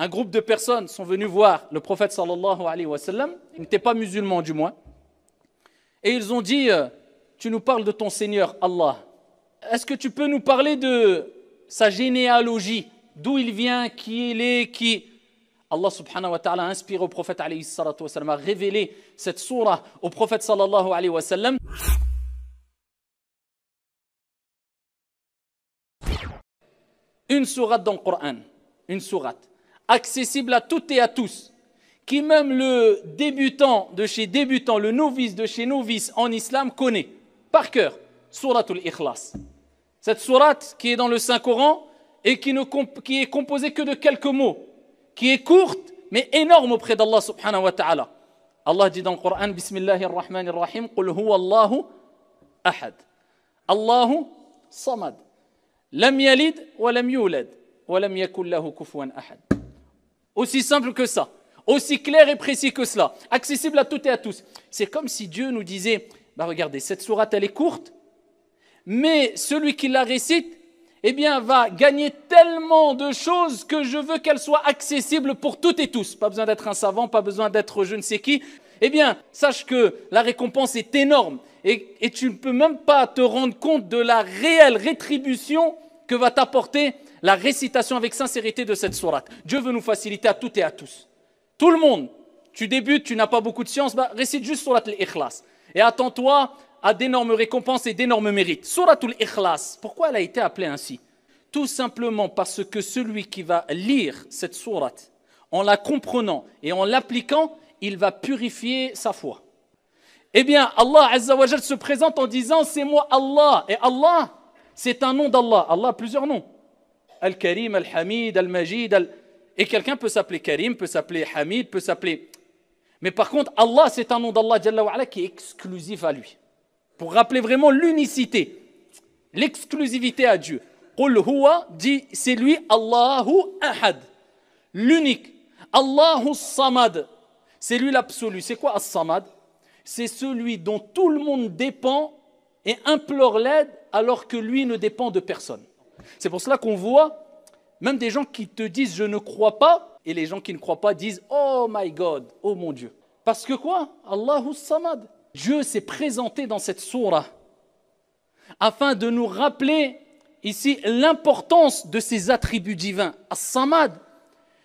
un groupe de personnes sont venus voir le prophète sallallahu alayhi wa sallam, ils n'étaient pas musulman du moins, et ils ont dit, euh, tu nous parles de ton Seigneur Allah, est-ce que tu peux nous parler de sa généalogie, d'où il vient, qui il est, qui... Allah subhanahu wa ta'ala a inspiré au prophète alayhi wa sallam, a révélé cette surah au prophète sallallahu alayhi wa sallam. Une sourate dans le Coran, une sourate accessible à toutes et à tous, qui même le débutant de chez débutant, le novice de chez novice en islam connaît par cœur, Suratul Ikhlas. Cette surat qui est dans le Saint-Coran et qui, est composée que de quelques mots, qui est courte mais énorme auprès d'Allah subhanahu wa ta'ala. Allah dit dans le Coran, Bismillahir Rahmanir Rahim, Qul huwa Allahu ahad. Allahu samad. Lam yalid wa lam yulad wa lam yakul lahu ahad. Aussi simple que ça. Aussi clair et précis que cela. Accessible à toutes et à tous. C'est comme si Dieu nous disait, bah regardez, cette sourate, elle est courte, mais celui qui la récite, eh bien, va gagner tellement de choses que je veux qu'elle soit accessible pour toutes et tous. Pas besoin d'être un savant, pas besoin d'être je ne sais qui. Eh bien, sache que la récompense est énorme et, et tu ne peux même pas te rendre compte de la réelle rétribution que va t'apporter la récitation avec sincérité de cette sourate. Dieu veut nous faciliter à toutes et à tous. Tout le monde, tu débutes, tu n'as pas beaucoup de science, bah, récite juste sourate l'ikhlas. Et attends-toi à d'énormes récompenses et d'énormes mérites. Sourate l'ikhlas, pourquoi elle a été appelée ainsi Tout simplement parce que celui qui va lire cette sourate, en la comprenant et en l'appliquant, il va purifier sa foi. Eh bien, Allah Azzawajal se présente en disant, c'est moi Allah. Et Allah, c'est un nom d'Allah. Allah a plusieurs noms. Al-Karim, Al-Hamid, Al-Majid. Et quelqu'un peut s'appeler Karim, peut s'appeler Hamid, peut s'appeler. Mais par contre, Allah, c'est un nom d'Allah qui est exclusif à lui. Pour rappeler vraiment l'unicité, l'exclusivité à Dieu. Qul huwa dit c'est lui Allahu ahad. L'unique. Allahu samad. C'est lui l'absolu. C'est quoi as-samad C'est celui dont tout le monde dépend et implore l'aide alors que lui ne dépend de personne. C'est pour cela qu'on voit même des gens qui te disent je ne crois pas, et les gens qui ne croient pas disent oh my God, oh mon Dieu. Parce que quoi Allahu Samad. Dieu s'est présenté dans cette sourate afin de nous rappeler ici l'importance de ses attributs divins. As-Samad,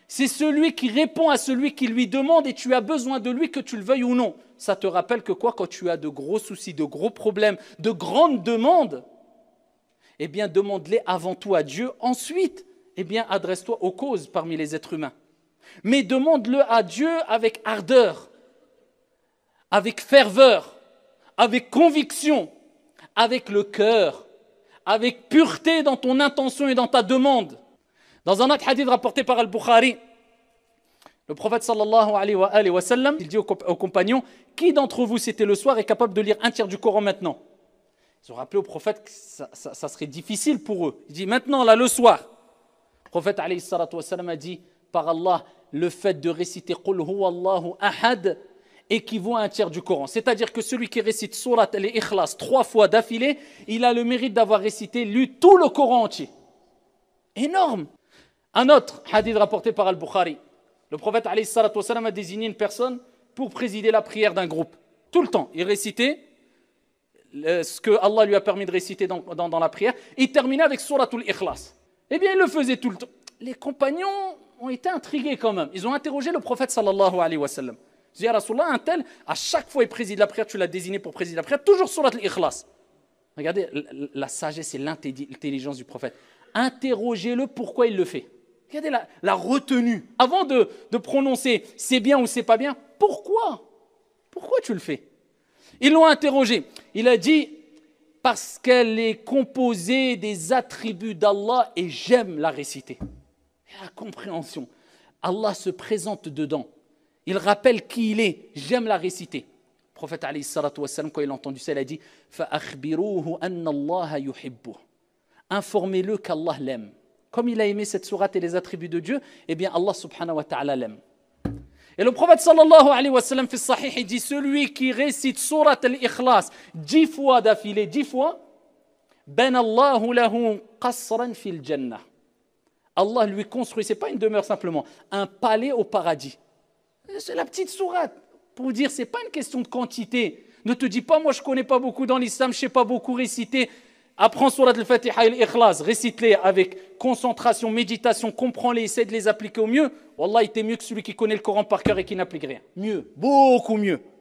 c'est celui qui répond à celui qui lui demande et tu as besoin de lui que tu le veuilles ou non. Ça te rappelle que quoi Quand tu as de gros soucis, de gros problèmes, de grandes demandes, eh bien, demande-les avant tout à Dieu. Ensuite, eh bien, adresse-toi aux causes parmi les êtres humains. Mais demande-le à Dieu avec ardeur, avec ferveur, avec conviction, avec le cœur, avec pureté dans ton intention et dans ta demande. Dans un autre hadith rapporté par Al-Bukhari, le prophète sallallahu alayhi wa, sallam, il dit aux compagnons Qui d'entre vous, c'était le soir, est capable de lire un tiers du Coran maintenant ils ont rappelé au prophète que ça, serait difficile pour eux. Il dit maintenant, là, le soir. Le prophète a dit par Allah, le fait de réciter Qul Allahu ahad équivaut à un tiers du Coran. C'est-à-dire que celui qui récite Surat al-Ikhlas trois fois d'affilée, il a le mérite d'avoir récité, lu tout le Coran entier. Énorme Un autre hadith rapporté par Al-Bukhari. Le prophète a désigné une personne pour présider la prière d'un groupe. Tout le temps, il récitait ce que Allah lui a permis de réciter dans, la prière, il terminait avec Suratul Ikhlas. Eh bien, il le faisait tout le temps. Les compagnons ont été intrigués quand même. Ils ont interrogé le prophète sallallahu alayhi wa sallam. Ils ont un tel, à chaque fois il préside la prière, tu l'as désigné pour présider la prière, toujours suratul ikhlas Regardez la, sagesse et l'intelligence du prophète. Interrogez-le pourquoi il le fait. Regardez la, retenue. Avant de, de prononcer c'est bien ou c'est pas bien, pourquoi Pourquoi tu le fais Ils l'ont interrogé. Il a dit parce qu'elle est composée des attributs d'Allah et j'aime la réciter. La compréhension. Allah se présente dedans. Il rappelle qui il est. J'aime la réciter. Le prophète quand il a entendu ça, il a dit Informez-le qu'Allah l'aime. Comme il a aimé cette sourate et les attributs de Dieu, eh bien Allah subhanahu wa ta'ala l'aime. Et le prophète sallallahu alayhi wa sallam fait sahih, dit celui qui récite surat al-ikhlas dix fois d'affilée, dix fois, ben Allahu qasran fil jannah. Allah lui construit, c'est pas une demeure simplement, un palais au paradis. C'est la petite sourate pour dire, c'est pas une question de quantité. Ne te dis pas, moi je connais pas beaucoup dans l'islam, je sais pas beaucoup réciter. Apprends Surat al-Fatiha et l'ikhlas, récite-les avec concentration, méditation, comprends-les, essaie de les appliquer au mieux. Wallah, il était mieux que celui qui connaît le Coran par cœur et qui n'applique rien. Mieux, beaucoup mieux.